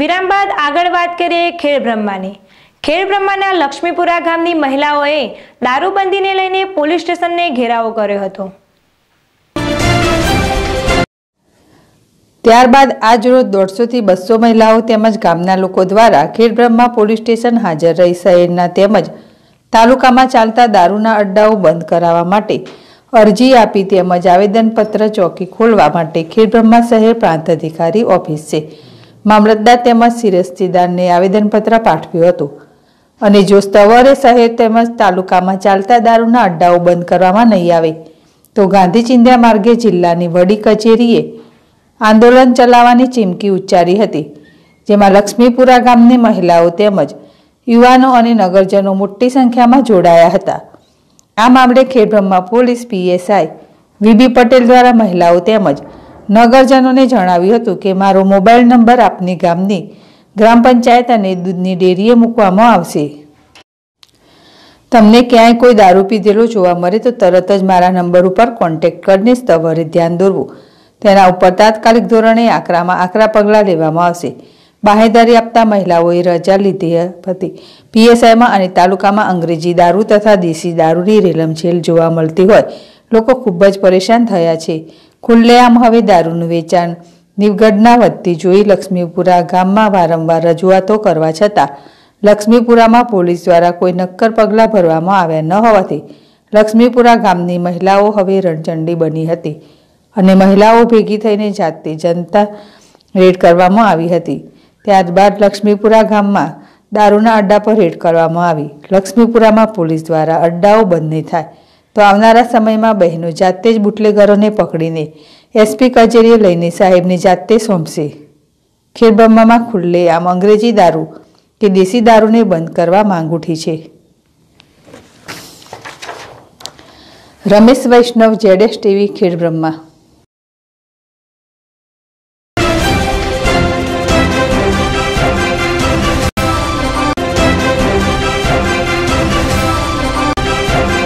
વિરામ બાદ આગળ વાત કરીએ ખેડ બ્રહ્માની ખેડ બ્રહ્માના લક્ષ્મીપુરા ગામની મહિલાઓએ દારૂબંધીને લઈને પોલીસ સ્ટેશનને ઘેરાવો કર્યો હતો ત્યારબાદ આજ રોજ દોઢસોથી બસો મહિલાઓ તેમજ ગામના લોકો દ્વારા ખેડ બ્રહ્મા પોલીસ સ્ટેશન હાજર રહી શહેરના તેમજ તાલુકામાં ચાલતા દારૂના અડ્ડાઓ બંધ કરાવવા માટે અરજી આપી તેમજ આવેદનપત્ર ચોકી ખોલવા માટે ખેડ શહેર પ્રાંત અધિકારી ઓફિસ છે મામલતદાર તેમજ સિરસ્તીદારને આવેદનપત્ર પાઠવ્યું હતું અને જો સ્થવરે શહેર તેમજ તાલુકામાં ચાલતા દારૂના અડ્ડાઓ બંધ કરવામાં નહીં આવે તો ગાંધી ચિંધ્યા માર્ગે જિલ્લાની વડી કચેરીએ આંદોલન ચલાવવાની ચીમકી ઉચ્ચારી હતી જેમાં લક્ષ્મીપુરા ગામની મહિલાઓ તેમજ યુવાનો અને નગરજનો મોટી સંખ્યામાં જોડાયા હતા આ મામલે ખેડબ્રહ્મા પોલીસ પીએસઆઈ વીબી પટેલ દ્વારા મહિલાઓ તેમજ નગરજનોને જણાવ્યું હતું કે મારો મોબાઈલ નંબર આપની ગામની ગ્રામ પંચાયત અને દૂધની ડેરીએ મૂકવામાં આવશે તમને ક્યાંય કોઈ દારૂ પીધેલો જોવા મળે તો તરત જ મારા નંબર ઉપર કોન્ટેક્ટ કરીને સ્તવરે ધ્યાન દોરવું તેના ઉપર તાત્કાલિક ધોરણે આકરામાં આકરા પગલાં લેવામાં આવશે બાહેદારી આપતા મહિલાઓએ રજા લીધી હતી પીએસઆઈમાં અને તાલુકામાં અંગ્રેજી દારૂ તથા દેશી દારૂની રેલમછેલ જોવા મળતી હોય લોકો ખૂબ જ પરેશાન થયા છે ખુલ્લેઆમ હવે દારૂનું વેચાણ નિવગઢના વધતી જોઈ લક્ષ્મીપુરા ગામમાં વારંવાર રજૂઆતો કરવા છતાં લક્ષ્મીપુરામાં પોલીસ દ્વારા કોઈ નક્કર પગલાં ભરવામાં આવ્યા ન હોવાથી લક્ષ્મીપુરા ગામની મહિલાઓ હવે રણચંડી બની હતી અને મહિલાઓ ભેગી થઈને જાતે જનતા રેડ કરવામાં આવી હતી ત્યારબાદ લક્ષ્મીપુરા ગામમાં દારૂના અડ્ડા પર રેડ કરવામાં આવી લક્ષ્મીપુરામાં પોલીસ દ્વારા અડ્ડાઓ બંને થાય તો આવનારા સમયમાં બહેનો જાતે જ બુટલેગરોને પકડીને એસપી કચેરીએ લઈને સાહેબને જાતે સોંપશે ખેડબ્રહ્મામાં ખુલ્લે આમ અંગ્રેજી દારૂ કે દેશી દારૂને બંધ કરવા માંગુઠી છે રમેશ વૈષ્ણવ જેડેશ ટીવી ખેડબ્રહ્મા